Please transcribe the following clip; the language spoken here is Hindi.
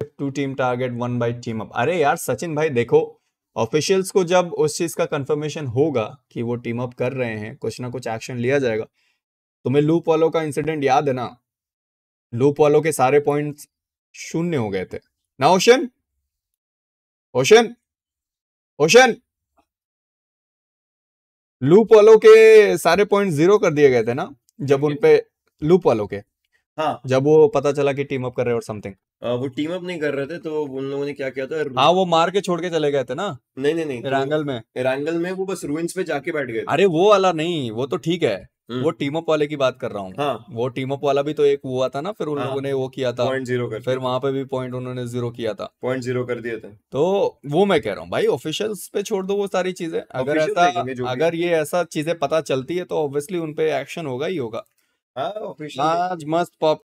To team target one by team up अरे यार सचिन भाई देखो ऑफिशियल्स को जब उस चीज का कंफर्मेशन होगा कि वो टीम अप कर रहे हैं कुछ ना कुछ एक्शन लिया जाएगा तुम्हें लूप वालों का इंसिडेंट याद है ना लूप वालों के सारे पॉइंट शून्य हो गए थे ना ओशन ओशन ओशन लूप वालों के सारे पॉइंट जीरो कर दिए गए थे ना जब उनपे लूप वालों के हाँ जब वो पता चला कि टीम अप कर रहे और समथिंग वो टीम अप नहीं कर रहे थे तो उन लोगों ने क्या किया था हाँ वो मार के छोड़ के चले गए थे ना नहीं नहीं नहीं रैंगल में रैंगल में वो बस रूइंस पे जाके बैठ गए अरे वो वाला नहीं वो तो ठीक है हम्म। वो टीम अप वाले की बात कर रहा हूँ हाँ। वो टीम अप वाला भी तो एक हुआ था ना फिर उन हाँ। लोगों ने वो किया था पॉइंट जीरो फिर वहां पे भी पॉइंट उन्होंने जीरो किया था पॉइंट जीरो कर दिए थे तो वो मैं कह रहा हूँ भाई ऑफिशियल्स पे छोड़ दो वो सारी चीजें अगर ऐसा अगर ये ऐसा चीजें पता चलती है तो ऑब्वियसली उनपे एक्शन होगा ही होगा हाँ, आज मस्त पॉप